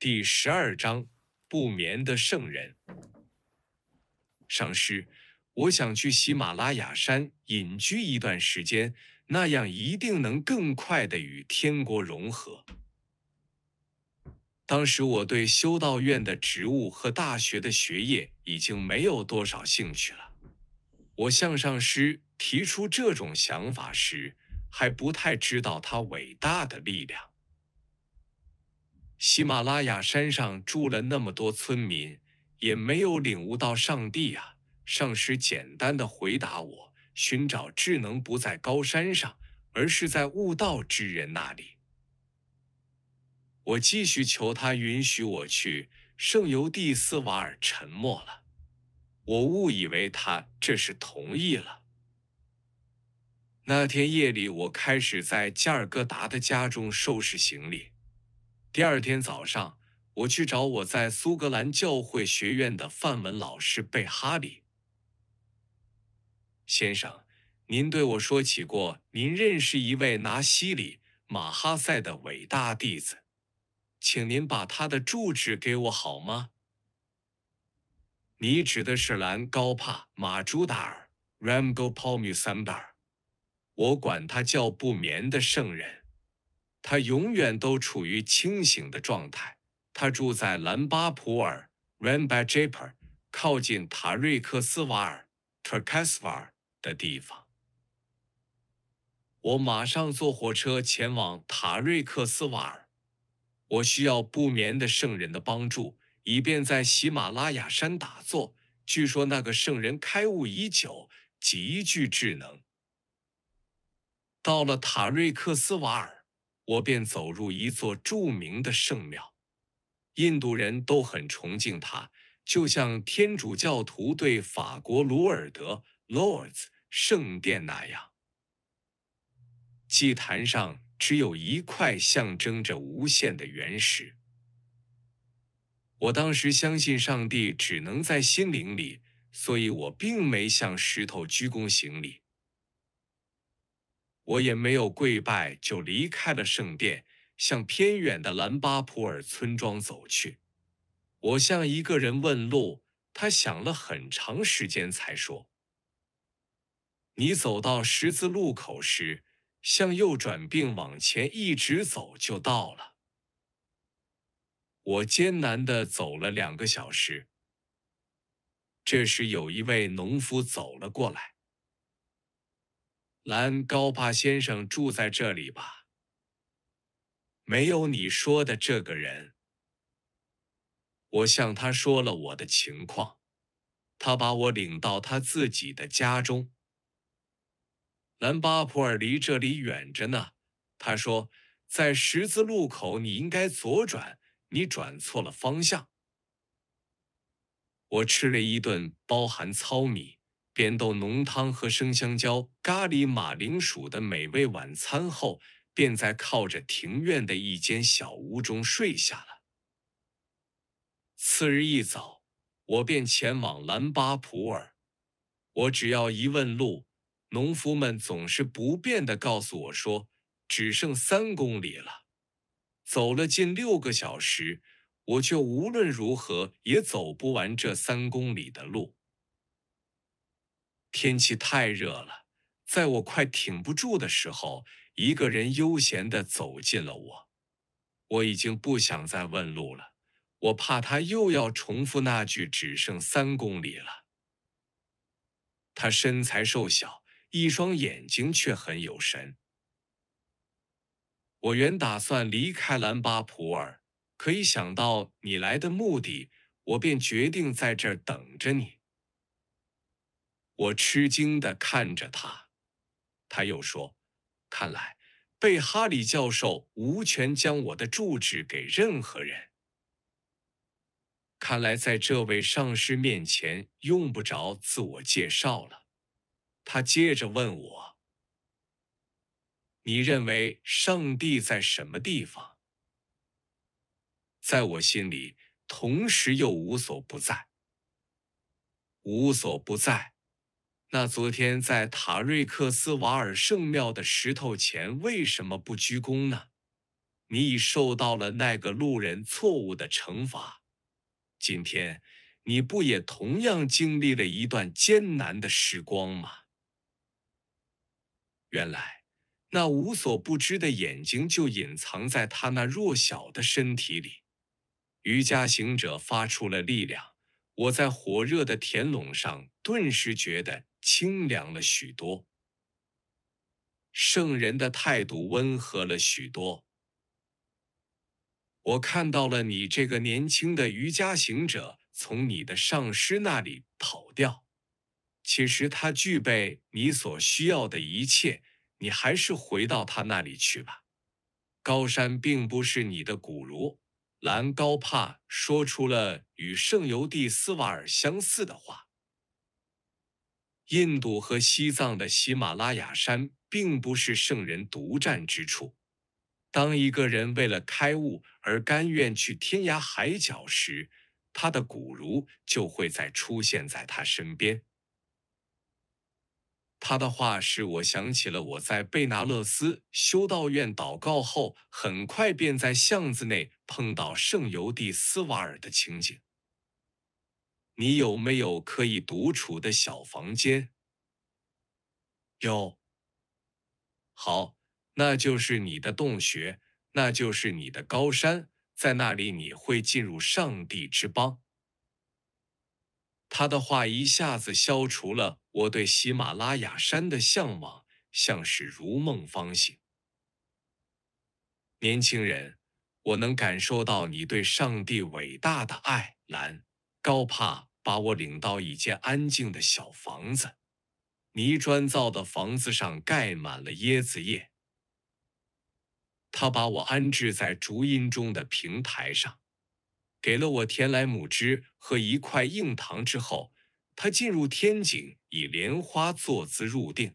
第十二章不眠的圣人。上师，我想去喜马拉雅山隐居一段时间，那样一定能更快地与天国融合。当时我对修道院的职务和大学的学业已经没有多少兴趣了。我向上师提出这种想法时，还不太知道他伟大的力量。喜马拉雅山上住了那么多村民，也没有领悟到上帝啊。上师简单的回答我：“寻找智能不在高山上，而是在悟道之人那里。”我继续求他允许我去圣尤蒂斯瓦尔，沉默了。我误以为他这是同意了。那天夜里，我开始在加尔各答的家中收拾行李。第二天早上，我去找我在苏格兰教会学院的范文老师贝哈里先生。您对我说起过，您认识一位拿西里马哈塞的伟大弟子，请您把他的住址给我好吗？你指的是兰高帕马朱达尔 （Ramgopal m u s m r a 我管他叫不眠的圣人。他永远都处于清醒的状态。他住在兰巴普尔 r a m b a j a p u r 靠近塔瑞克斯瓦尔 t r k a s w a r 的地方。我马上坐火车前往塔瑞克斯瓦尔。我需要不眠的圣人的帮助，以便在喜马拉雅山打坐。据说那个圣人开悟已久，极具智能。到了塔瑞克斯瓦尔。我便走入一座著名的圣庙，印度人都很崇敬它，就像天主教徒对法国鲁尔德 l o r d s 圣殿那样。祭坛上只有一块象征着无限的原石。我当时相信上帝只能在心灵里，所以我并没向石头鞠躬行礼。我也没有跪拜，就离开了圣殿，向偏远的兰巴普尔村庄走去。我向一个人问路，他想了很长时间才说：“你走到十字路口时，向右转，并往前一直走就到了。”我艰难地走了两个小时。这时，有一位农夫走了过来。兰高帕先生住在这里吧。没有你说的这个人。我向他说了我的情况，他把我领到他自己的家中。兰巴普尔离这里远着呢。他说，在十字路口你应该左转，你转错了方向。我吃了一顿包含糙米。扁豆浓汤和生香蕉、咖喱马铃薯的美味晚餐后，便在靠着庭院的一间小屋中睡下了。次日一早，我便前往兰巴普尔。我只要一问路，农夫们总是不变地告诉我说，只剩三公里了。走了近六个小时，我却无论如何也走不完这三公里的路。天气太热了，在我快挺不住的时候，一个人悠闲地走近了我。我已经不想再问路了，我怕他又要重复那句“只剩三公里了”。他身材瘦小，一双眼睛却很有神。我原打算离开兰巴普尔，可一想到你来的目的，我便决定在这儿等着你。我吃惊地看着他，他又说：“看来贝哈里教授无权将我的住址给任何人。看来，在这位上师面前用不着自我介绍了。”他接着问我：“你认为上帝在什么地方？在我心里，同时又无所不在。无所不在。”那昨天在塔瑞克斯瓦尔圣庙的石头前为什么不鞠躬呢？你已受到了那个路人错误的惩罚。今天你不也同样经历了一段艰难的时光吗？原来那无所不知的眼睛就隐藏在他那弱小的身体里。瑜伽行者发出了力量，我在火热的田垄上顿时觉得。清凉了许多，圣人的态度温和了许多。我看到了你这个年轻的瑜伽行者从你的上师那里跑掉。其实他具备你所需要的一切，你还是回到他那里去吧。高山并不是你的骨炉。兰高帕说出了与圣尤蒂斯瓦尔相似的话。印度和西藏的喜马拉雅山并不是圣人独占之处。当一个人为了开悟而甘愿去天涯海角时，他的古如就会再出现在他身边。他的话使我想起了我在贝纳勒斯修道院祷告后，很快便在巷子内碰到圣尤蒂斯瓦尔的情景。你有没有可以独处的小房间？有。好，那就是你的洞穴，那就是你的高山，在那里你会进入上帝之邦。他的话一下子消除了我对喜马拉雅山的向往，像是如梦方醒。年轻人，我能感受到你对上帝伟大的爱，兰高帕。把我领到一间安静的小房子，泥砖造的房子上盖满了椰子叶。他把我安置在竹荫中的平台上，给了我甜来母汁和一块硬糖之后，他进入天井，以莲花坐姿入定。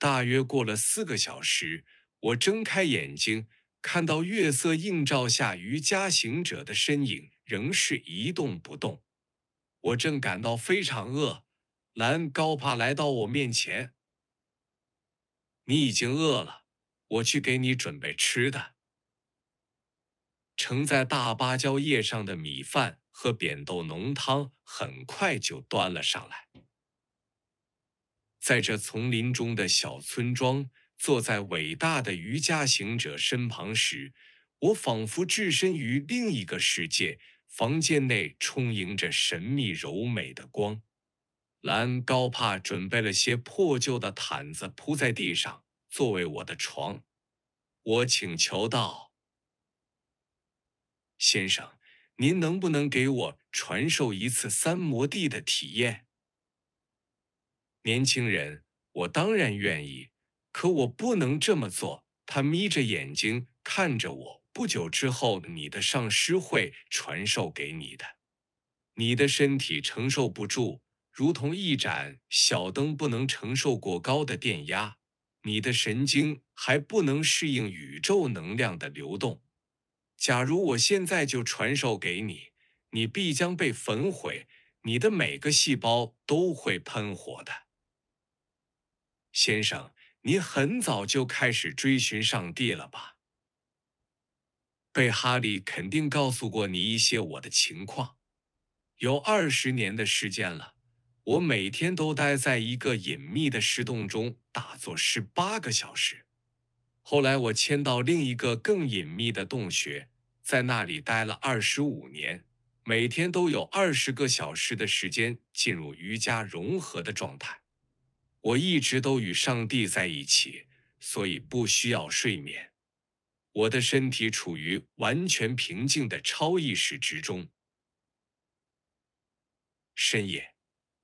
大约过了四个小时，我睁开眼睛，看到月色映照下瑜伽行者的身影仍是一动不动。我正感到非常饿，蓝高帕来到我面前。你已经饿了，我去给你准备吃的。盛在大芭蕉叶上的米饭和扁豆浓汤很快就端了上来。在这丛林中的小村庄，坐在伟大的瑜伽行者身旁时，我仿佛置身于另一个世界。房间内充盈着神秘柔美的光。兰高帕准备了些破旧的毯子铺在地上，作为我的床。我请求道：“先生，您能不能给我传授一次三摩地的体验？”年轻人，我当然愿意，可我不能这么做。他眯着眼睛看着我。不久之后，你的上师会传授给你的。你的身体承受不住，如同一盏小灯不能承受过高的电压。你的神经还不能适应宇宙能量的流动。假如我现在就传授给你，你必将被焚毁，你的每个细胞都会喷火的。先生，你很早就开始追寻上帝了吧？贝哈利肯定告诉过你一些我的情况。有二十年的时间了，我每天都待在一个隐秘的石洞中打坐十八个小时。后来我迁到另一个更隐秘的洞穴，在那里待了二十五年，每天都有二十个小时的时间进入瑜伽融合的状态。我一直都与上帝在一起，所以不需要睡眠。我的身体处于完全平静的超意识之中。深夜，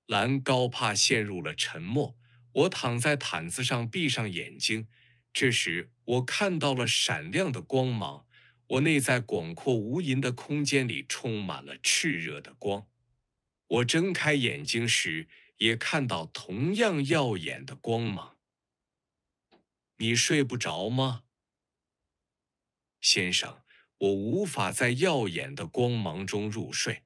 蓝高帕陷入了沉默。我躺在毯子上，闭上眼睛。这时，我看到了闪亮的光芒。我内在广阔无垠的空间里充满了炽热的光。我睁开眼睛时，也看到同样耀眼的光芒。你睡不着吗？先生，我无法在耀眼的光芒中入睡。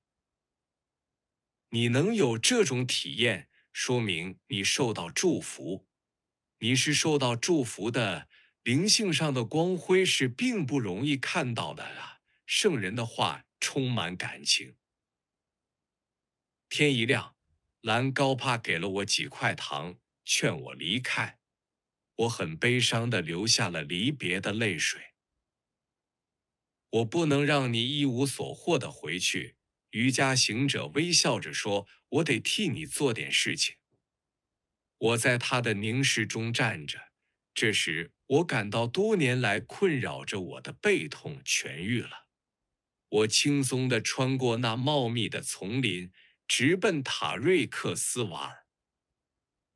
你能有这种体验，说明你受到祝福。你是受到祝福的，灵性上的光辉是并不容易看到的啊！圣人的话充满感情。天一亮，兰高帕给了我几块糖，劝我离开。我很悲伤的流下了离别的泪水。我不能让你一无所获地回去。”瑜伽行者微笑着说，“我得替你做点事情。”我在他的凝视中站着，这时我感到多年来困扰着我的背痛痊愈了。我轻松地穿过那茂密的丛林，直奔塔瑞克斯瓦尔。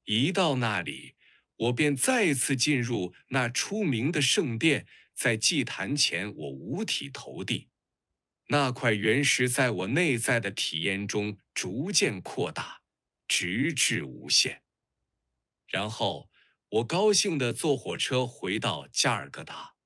一到那里，我便再次进入那出名的圣殿。在祭坛前，我五体投地。那块原石在我内在的体验中逐渐扩大，直至无限。然后，我高兴地坐火车回到加尔各答。